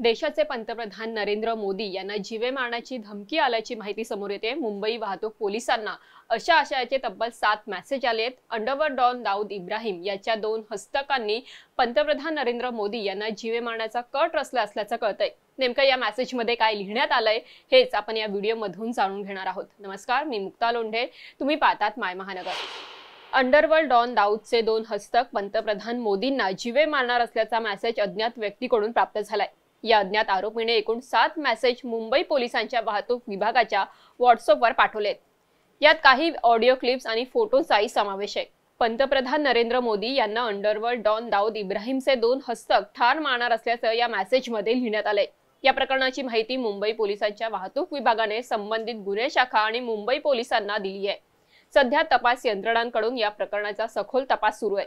देशाचे पंतप्रधान नरेंद्र मोदी यांना जीवे मारण्याची धमकी आल्याची माहिती समोर येते मुंबई वाहतूक पोलिसांना अशा आशयाचे तब्बल सात मेसेज आले आहेत अंडरवर डॉन दाऊद इब्राहिम याच्या दोन हस्तकांनी पंतप्रधान नरेंद्र मोदी यांना जीवे मारण्याचा कट रचला असल्याचं कळतंय नेमकं या मेसेजमध्ये काय लिहिण्यात आलंय हेच आपण या व्हिडिओमधून जाणून घेणार आहोत नमस्कार मी मुक्ता लोंढे तुम्ही पाहतात माय महानगर अंडरवर्ल्ड डॉन दाऊदचे दोन हस्तक पंतप्रधान मोदींना जीवे मारणार असल्याचा मेसेज अज्ञात व्यक्तीकडून प्राप्त झालाय या अज्ञात आरोपीने एकूण सात मेसेज मुंबई पोलिसांच्या वाहतूक विभागाच्या व्हॉट्सअपवर पाठवलेत यात काही ऑडिओ क्लिप्स आणि फोटोचाही समावेश आहे पंतप्रधान नरेंद्र मोदी यांना अंडरवर्ल्ड डॉन दाऊद इब्राहिमचे दोन हस्तक ठार मारणार असल्याचं या मेसेजमध्ये लिहिण्यात आलंय या प्रकरणाची माहिती मुंबई पोलिसांच्या वाहतूक विभागाने संबंधित गुन्हे शाखा आणि मुंबई पोलिसांना दिली आहे सध्या तपास यंत्रणांकडून या प्रकरणाचा सखोल तपास सुरू आहे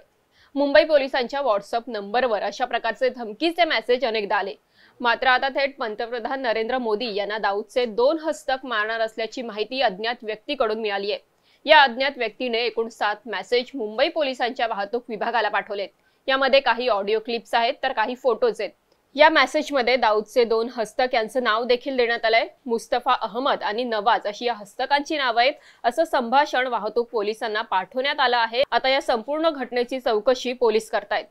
मुंबई पोलिसांच्या व्हॉट्सअप नंबरवर अशा प्रकारचे धमकीचे मेसेज अनेकदा आले मात्र आता थेट पंतप्रधान नरेंद्र मोदी यांना दाऊदचे दोन हस्तक मारणार असल्याची माहिती अज्ञात व्यक्तीकडून मिळाली आहे या अज्ञात व्यक्तीने एकूण सात मेसेज मुंबई पोलिसांच्या वाहतूक विभागाला पाठवलेत यामध्ये काही ऑडिओ क्लिप्स आहेत तर काही फोटोज आहेत या मेसेजमध्ये दाऊदचे दोन हस्तक यांचं नाव देखील देण्यात आलंय मुस्तफा अहमद आणि नवाज अशी या हस्तकांची नावं आहेत असं संभाषण वाहतूक पोलिसांना पाठवण्यात आलं आहे आता या संपूर्ण घटनेची चौकशी पोलीस करतायत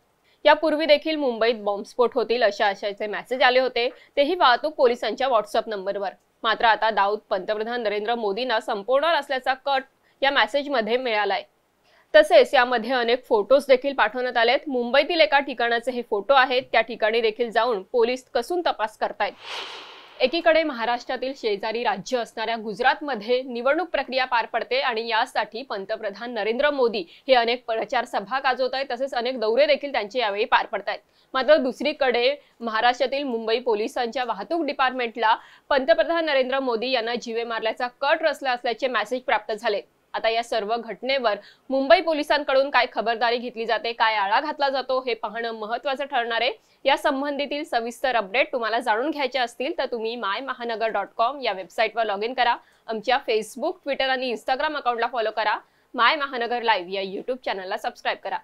यापूर्वी देखील मुंबईत बॉम्बस्फोट होतील अशा आशयाचे मेसेज आले होते तेही वाहतूक पोलिसांच्या व्हॉट्सअप नंबरवर मात्र आता दाऊद पंतप्रधान नरेंद्र मोदींना संपवणार असल्याचा कट या मेसेज मध्ये मिळालाय तसेच यामध्ये अनेक फोटोज देखील पाठवण्यात आलेत मुंबईतील एका ठिकाणाचे हे फोटो आहेत त्या ठिकाणी देखील जाऊन पोलीस कसून तपास करतायत एकीकडे महाराष्ट्रातील शेजारी राज्य असणाऱ्या गुजरातमध्ये निवडणूक प्रक्रिया पार पडते आणि यासाठी पंतप्रधान नरेंद्र मोदी हे अनेक प्रचार सभा गाजवत आहेत तसेच अनेक दौरे देखील त्यांचे यावेळी पार पडत आहेत मात्र दुसरीकडे महाराष्ट्रातील मुंबई पोलिसांच्या वाहतूक डिपार्टमेंटला पंतप्रधान नरेंद्र मोदी यांना जीवे मारल्याचा कट रचला असल्याचे मेसेज प्राप्त झाले आता या सर्व घटनेवर मुंबई पोलिसांकडून काय खबरदारी घेतली जाते काय आळा घातला जातो हे पाहणं महत्वाचं ठरणार आहे या संबंधीतील सविस्तर अपडेट तुम्हाला जाणून घ्यायचे असतील तर तुम्ही माय महानगर डॉट कॉम या वेबसाईटवर लॉग इन करा आमच्या फेसबुक ट्विटर आणि इंस्टाग्राम अकाउंटला फॉलो करा माय महानगर लाईव्ह या युट्यूब चॅनलला सबस्क्राईब करा